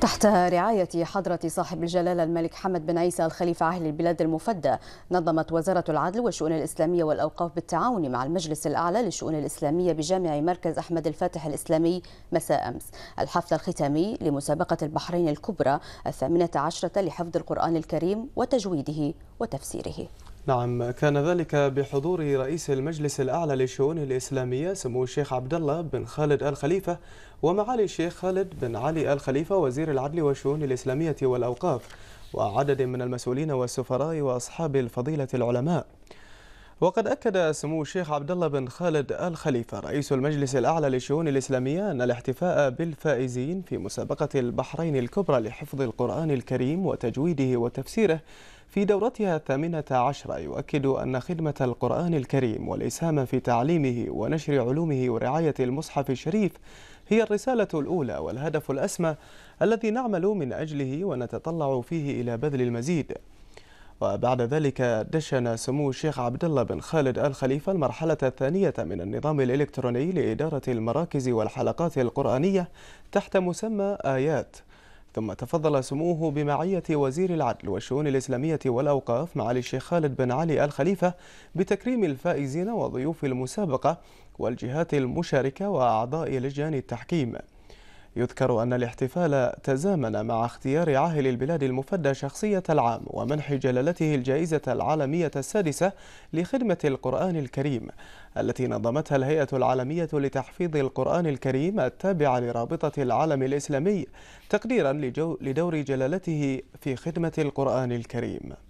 تحت رعاية حضرة صاحب الجلالة الملك حمد بن عيسى الخليفة عاهل البلاد المفدى نظمت وزارة العدل والشؤون الإسلامية والأوقاف بالتعاون مع المجلس الأعلى للشؤون الإسلامية بجامع مركز أحمد الفاتح الإسلامي مساء أمس الحفل الختامي لمسابقة البحرين الكبرى الثامنة عشرة لحفظ القرآن الكريم وتجويده وتفسيره نعم كان ذلك بحضور رئيس المجلس الأعلى للشؤون الإسلامية سمو الشيخ عبد الله بن خالد الخليفة ومعالي الشيخ خالد بن علي الخليفة وزير العدل والشؤون الإسلامية والأوقاف وعدد من المسؤولين والسفراء وأصحاب الفضيلة العلماء وقد أكد سمو الشيخ عبد الله بن خالد الخليفة رئيس المجلس الأعلى للشؤون الإسلامية أن الاحتفاء بالفائزين في مسابقة البحرين الكبرى لحفظ القرآن الكريم وتجويده وتفسيره في دورتها الثامنة عشرة يؤكد أن خدمة القرآن الكريم والإسهام في تعليمه ونشر علومه ورعاية المصحف الشريف هي الرسالة الأولى والهدف الأسمى الذي نعمل من أجله ونتطلع فيه إلى بذل المزيد وبعد ذلك دشن سمو الشيخ عبد الله بن خالد آل خليفة المرحلة الثانية من النظام الإلكتروني لإدارة المراكز والحلقات القرآنية تحت مسمى آيات ثم تفضل سموه بمعية وزير العدل والشؤون الإسلامية والأوقاف معالي الشيخ خالد بن علي الخليفة بتكريم الفائزين وضيوف المسابقة والجهات المشاركة وأعضاء لجان التحكيم يذكر أن الاحتفال تزامن مع اختيار عاهل البلاد المفدى شخصية العام ومنح جلالته الجائزة العالمية السادسة لخدمة القرآن الكريم التي نظمتها الهيئة العالمية لتحفيظ القرآن الكريم التابعة لرابطة العالم الإسلامي تقديرا لدور جلالته في خدمة القرآن الكريم